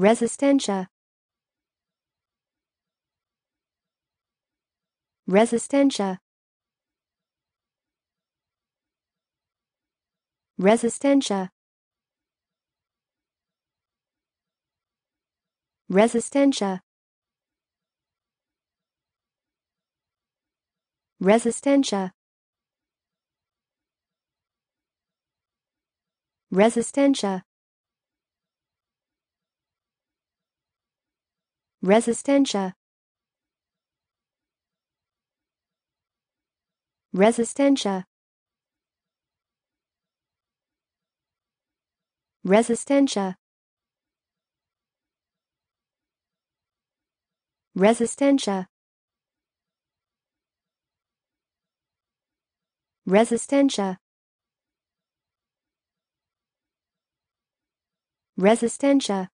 Resistencia Resistencia Resistencia Resistencia Resistencia Resistencia Resistencia. Resistencia. Resistencia. Resistencia. Resistencia.